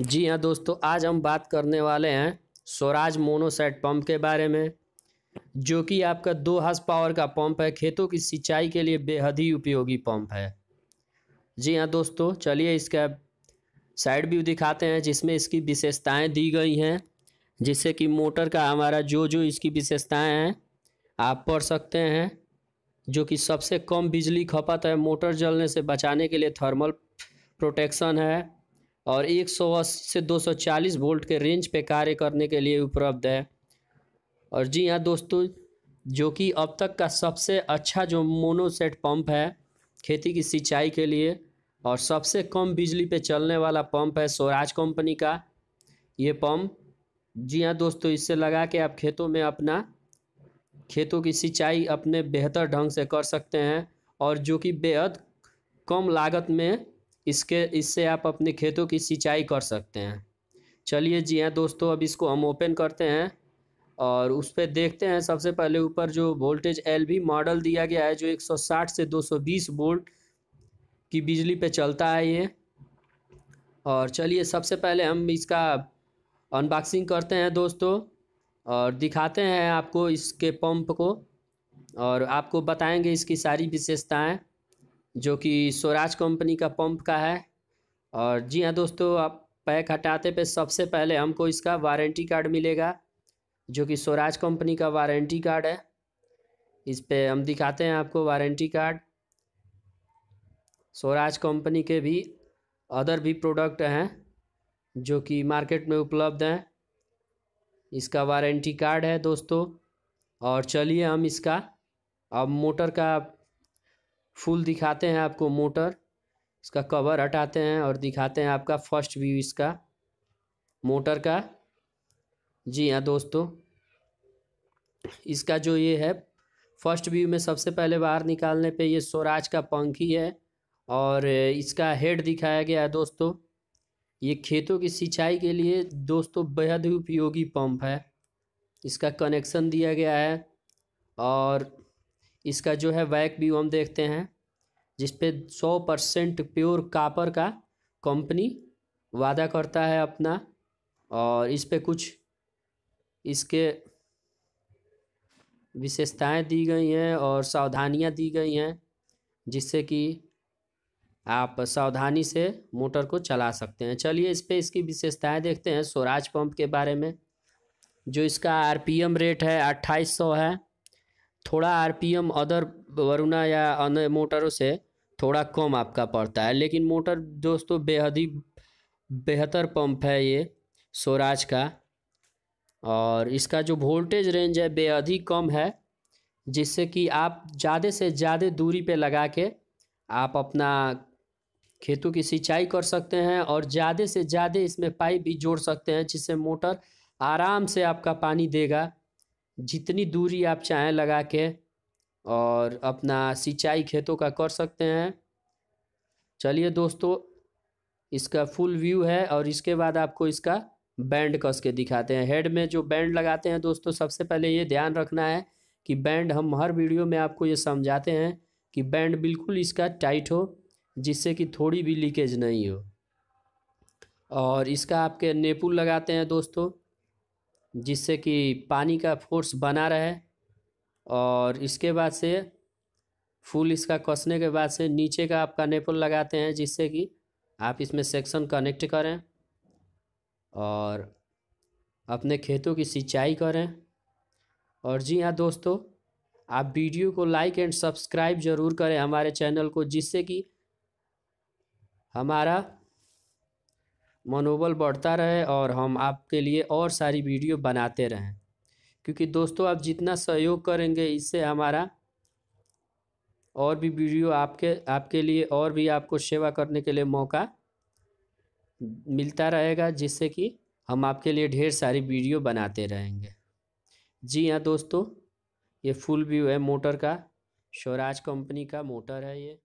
जी हाँ दोस्तों आज हम बात करने वाले हैं स्वराज मोनोसेट पंप के बारे में जो कि आपका दो हज पावर का पंप है खेतों की सिंचाई के लिए बेहद ही उपयोगी पंप है जी हाँ दोस्तों चलिए इसका साइड व्यू दिखाते हैं जिसमें इसकी विशेषताएं दी गई हैं जिससे कि मोटर का हमारा जो जो इसकी विशेषताएं हैं आप पढ़ सकते हैं जो कि सबसे कम बिजली खपत है मोटर जलने से बचाने के लिए थर्मल प्रोटेक्शन है और 180 से 240 वोल्ट के रेंज पे कार्य करने के लिए उपलब्ध है और जी हाँ दोस्तों जो कि अब तक का सबसे अच्छा जो मोनोसेट पंप है खेती की सिंचाई के लिए और सबसे कम बिजली पे चलने वाला पंप है स्वराज कंपनी का ये पंप जी हाँ दोस्तों इससे लगा के आप खेतों में अपना खेतों की सिंचाई अपने बेहतर ढंग से कर सकते हैं और जो कि बेहद कम लागत में इसके इससे आप अपने खेतों की सिंचाई कर सकते हैं चलिए जी हाँ दोस्तों अब इसको हम ओपन करते हैं और उस पर देखते हैं सबसे पहले ऊपर जो वोल्टेज एल भी मॉडल दिया गया है जो 160 से 220 वोल्ट की बिजली पे चलता है ये और चलिए सबसे पहले हम इसका अनबॉक्सिंग करते हैं दोस्तों और दिखाते हैं आपको इसके पंप को और आपको बताएंगे इसकी सारी विशेषताएं जो कि स्वराज कंपनी का पंप का है और जी हाँ दोस्तों आप पैक हटाते पे सबसे पहले हमको इसका वारंटी कार्ड मिलेगा जो कि स्वराज कंपनी का वारंटी कार्ड है इस पर हम दिखाते हैं आपको वारंटी कार्ड स्वराज कंपनी के भी अदर भी प्रोडक्ट हैं जो कि मार्केट में उपलब्ध हैं इसका वारंटी कार्ड है दोस्तों और चलिए हम इसका अब मोटर का फुल दिखाते हैं आपको मोटर इसका कवर हटाते हैं और दिखाते हैं आपका फर्स्ट व्यू इसका मोटर का जी हाँ दोस्तों इसका जो ये है फर्स्ट व्यू में सबसे पहले बाहर निकालने पे ये स्वराज का पंखी है और इसका हेड दिखाया गया है दोस्तों ये खेतों की सिंचाई के लिए दोस्तों बेहद ही उपयोगी पंप है इसका कनेक्शन दिया गया है और इसका जो है वैक व्यू हम देखते हैं जिसपे सौ परसेंट प्योर कापर का कंपनी वादा करता है अपना और इस पे कुछ इसके विशेषताएं दी गई हैं और सावधानियां दी गई हैं जिससे कि आप सावधानी से मोटर को चला सकते हैं चलिए इस पे इसकी विशेषताएं देखते हैं स्वराज पंप के बारे में जो इसका आरपीएम रेट है अट्ठाईस सौ है थोड़ा आरपीएम अदर वरुणा या अन्य मोटरों से थोड़ा कम आपका पड़ता है लेकिन मोटर दोस्तों बेहद ही बेहतर पंप है ये स्वराज का और इसका जो वोल्टेज रेंज है बेहद ही कम है जिससे कि आप ज़्यादा से ज़्यादा दूरी पे लगा के आप अपना खेतों की सिंचाई कर सकते हैं और ज़्यादा से ज़्यादा इसमें पाइप भी जोड़ सकते हैं जिससे मोटर आराम से आपका पानी देगा जितनी दूरी आप चाहें लगा के और अपना सिंचाई खेतों का कर सकते हैं चलिए दोस्तों इसका फुल व्यू है और इसके बाद आपको इसका बैंड कस के दिखाते हैं हेड में जो बैंड लगाते हैं दोस्तों सबसे पहले ये ध्यान रखना है कि बैंड हम हर वीडियो में आपको ये समझाते हैं कि बैंड बिल्कुल इसका टाइट हो जिससे कि थोड़ी भी लीकेज नहीं हो और इसका आपके नेपुल लगाते हैं दोस्तों जिससे कि पानी का फोर्स बना रहे और इसके बाद से फूल इसका कसने के बाद से नीचे का आपका नेपल लगाते हैं जिससे कि आप इसमें सेक्शन कनेक्ट करें और अपने खेतों की सिंचाई करें और जी हाँ दोस्तों आप वीडियो को लाइक एंड सब्सक्राइब ज़रूर करें हमारे चैनल को जिससे कि हमारा मनोबल बढ़ता रहे और हम आपके लिए और सारी वीडियो बनाते रहें क्योंकि दोस्तों आप जितना सहयोग करेंगे इससे हमारा और भी वीडियो आपके आपके लिए और भी आपको सेवा करने के लिए मौका मिलता रहेगा जिससे कि हम आपके लिए ढेर सारी वीडियो बनाते रहेंगे जी हाँ दोस्तों ये फुल व्यू है मोटर का स्वराज कंपनी का मोटर है ये